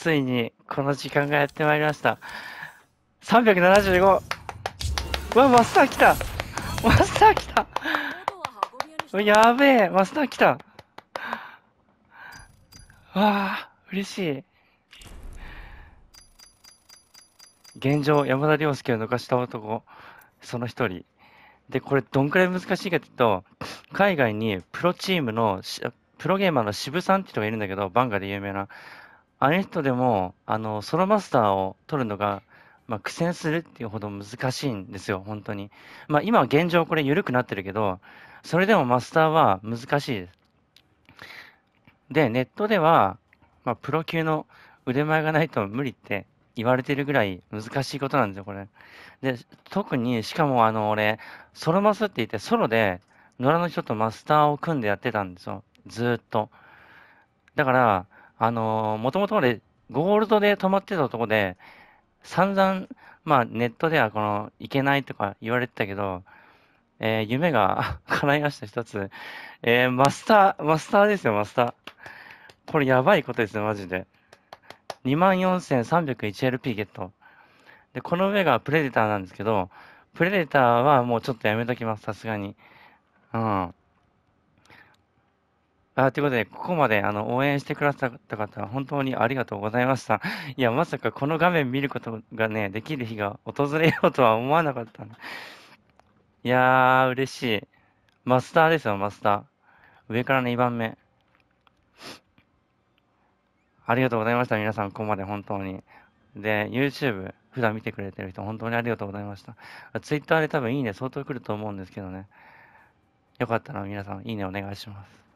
ついにこの時間がやってまいりました。375! うわ、マスター来たマスター来たやべえマスター来たわあ、嬉しい。現状、山田涼介を抜かした男、その一人。で、これ、どんくらい難しいかというと、海外にプロチームの、プロゲーマーの渋さんっていう人がいるんだけど、バンガで有名な。あの人でも、あの、ソロマスターを取るのが、まあ、苦戦するっていうほど難しいんですよ、本当に。まあ、今現状これ緩くなってるけど、それでもマスターは難しいです。で、ネットでは、まあ、プロ級の腕前がないと無理って言われてるぐらい難しいことなんですよ、これ。で、特に、しかもあの、俺、ソロマスって言って、ソロで、野良の人とマスターを組んでやってたんですよ、ずっと。だから、あのー、もともとまでゴールドで止まってたとこで、散々、まあ、ネットではこの、いけないとか言われてたけど、えー、夢が 叶いました、一つ。えー、マスター、マスターですよ、マスター。これやばいことですよ、マジで。24,301LP ゲット。で、この上がプレデターなんですけど、プレデターはもうちょっとやめときます、さすがに。うん。あ、ということで、ここまであの応援してくださった方、本当にありがとうございました。いや、まさかこの画面見ることがね、できる日が訪れようとは思わなかった。いやー、嬉しい。マスターですよ、マスター。上から2番目。ありがとうございました、皆さん、ここまで本当に。で、YouTube、普段見てくれてる人、本当にありがとうございました。Twitter で多分いいね、相当来ると思うんですけどね。よかったら皆さん、いいねお願いします。